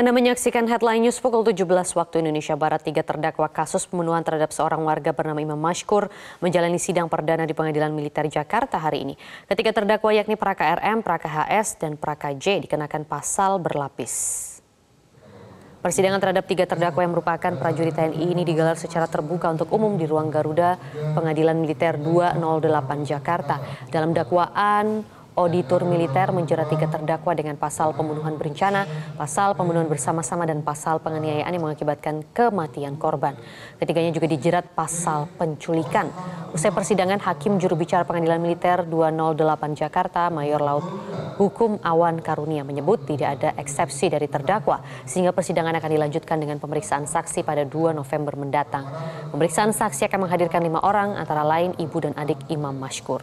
Anda menyaksikan headline news pukul 17 waktu Indonesia Barat. Tiga terdakwa kasus pembunuhan terhadap seorang warga bernama Imam Mashkur menjalani sidang perdana di Pengadilan Militer Jakarta hari ini. Ketiga terdakwa yakni Praka RM, Praka HS, dan Praka J dikenakan pasal berlapis. Persidangan terhadap tiga terdakwa yang merupakan prajurit TNI ini digelar secara terbuka untuk umum di ruang Garuda Pengadilan Militer 208 Jakarta. Dalam dakwaan, auditor militer menjerat tiga terdakwa dengan pasal pembunuhan berencana, pasal pembunuhan bersama-sama, dan pasal penganiayaan yang mengakibatkan kematian korban. Ketiganya juga dijerat pasal penculikan. Usai persidangan, Hakim Juru Bicara Pengadilan Militer 208 Jakarta, Mayor Laut Hukum Awan Karunia menyebut tidak ada eksepsi dari terdakwa, sehingga persidangan akan dilanjutkan dengan pemeriksaan saksi pada 2 November mendatang. Pemeriksaan saksi akan menghadirkan lima orang, antara lain ibu dan adik Imam Mashkur.